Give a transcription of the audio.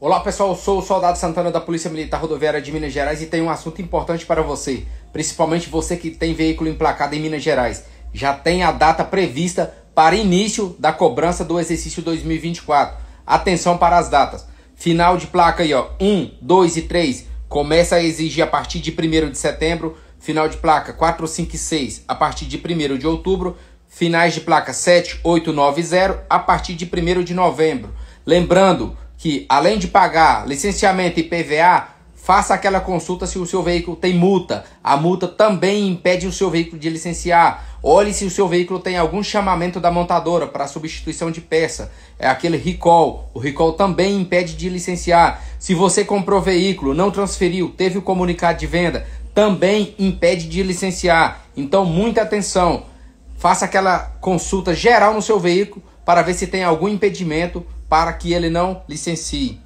Olá pessoal, eu sou o Soldado Santana da Polícia Militar Rodoviária de Minas Gerais e tenho um assunto importante para você, principalmente você que tem veículo emplacado em Minas Gerais. Já tem a data prevista para início da cobrança do exercício 2024. Atenção para as datas. Final de placa aí, ó, 1, 2 e 3 começa a exigir a partir de 1 de setembro, final de placa 4, 5 e 6 a partir de 1 de outubro, finais de placa 7, 8, 9 e 0 a partir de 1 de novembro. Lembrando, que, além de pagar licenciamento e PVA, faça aquela consulta se o seu veículo tem multa. A multa também impede o seu veículo de licenciar. Olhe se o seu veículo tem algum chamamento da montadora para substituição de peça. É aquele recall. O recall também impede de licenciar. Se você comprou o veículo, não transferiu, teve o comunicado de venda, também impede de licenciar. Então, muita atenção. Faça aquela consulta geral no seu veículo para ver se tem algum impedimento para que ele não licencie.